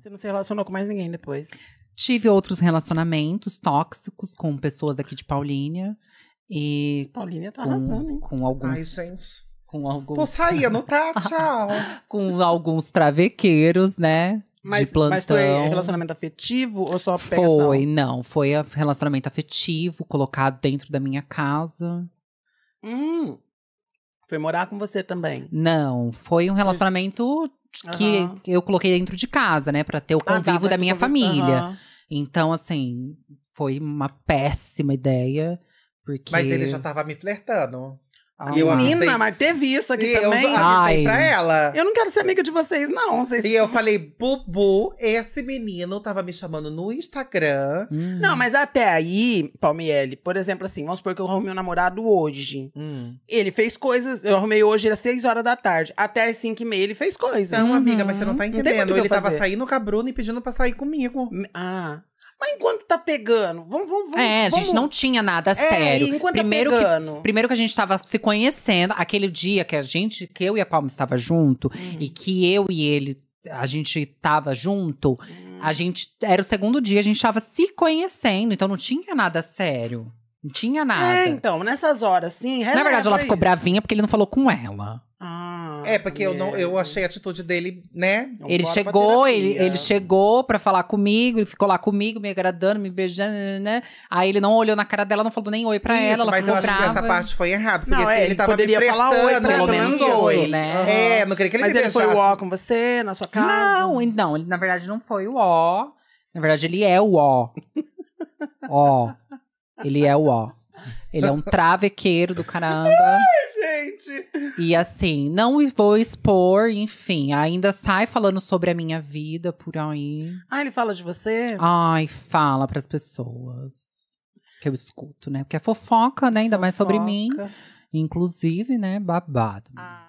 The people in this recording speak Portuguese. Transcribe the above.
Você não se relacionou com mais ninguém depois? Tive outros relacionamentos tóxicos com pessoas daqui de Paulínia. E Essa Paulínia tá com, arrasando, hein? Com alguns. Ai, gente. Com alguns. Tô saindo, tá? Tchau. com alguns travequeiros, né? Mas, de plantão. Mas foi relacionamento afetivo ou só pegação? Foi, não. Foi relacionamento afetivo colocado dentro da minha casa. Hum. Foi morar com você também? Não, foi um relacionamento que uhum. eu coloquei dentro de casa, né, para ter o ah, tá, convívio ah, da minha família. Uhum. Então, assim, foi uma péssima ideia, porque Mas ele já tava me flertando. Ah, eu Menina, avisei... mas teve isso aqui e também. Eu avisei pra ela. Eu não quero ser amiga de vocês, não. Vocês... E eu falei, Bubu, esse menino tava me chamando no Instagram. Hum. Não, mas até aí, Palmieri, por exemplo, assim, vamos supor que eu arrumei um namorado hoje. Hum. Ele fez coisas, eu arrumei hoje às 6 horas da tarde. Até às 5 e meia ele fez coisas. Não, uhum. amiga, mas você uhum. não tá entendendo. Não ele tava saindo com a Bruna e pedindo pra sair comigo. Ah, mas enquanto tá pegando, vamos, vamos, vamos. É, a gente não tinha nada é, sério. É, enquanto tá primeiro tá pegando. Que, primeiro que a gente tava se conhecendo, aquele dia que a gente, que eu e a Palma estava junto hum. e que eu e ele a gente tava junto, hum. a gente era o segundo dia, a gente tava se conhecendo, então não tinha nada sério. Não tinha é, nada. É, então, nessas horas, sim. Na verdade, ela isso. ficou bravinha porque ele não falou com ela. Ah é, ah, porque eu, não, eu é. achei a atitude dele, né? ele chegou, ele, ele chegou pra falar comigo, ele ficou lá comigo, me agradando, me beijando, né, né, né? Aí ele não olhou na cara dela, não falou nem oi pra Isso, ela, ela Mas eu acho brava. que essa parte foi errada, porque não, assim, é, ele, tava poderia falar oi, pelo menos oi, né? É, não queria que ele Mas me ele foi o ó com você, na sua casa? Não, não, ele na verdade não foi o ó. Na verdade, ele é o ó. ó. Ele é o ó. Ele é um travequeiro do caramba gente! E assim, não vou expor, enfim. Ainda sai falando sobre a minha vida por aí. Ah, ele fala de você? Ai, fala pras pessoas. Que eu escuto, né? Porque é fofoca, né? Ainda fofoca. mais sobre mim. Inclusive, né? Babado. Ah.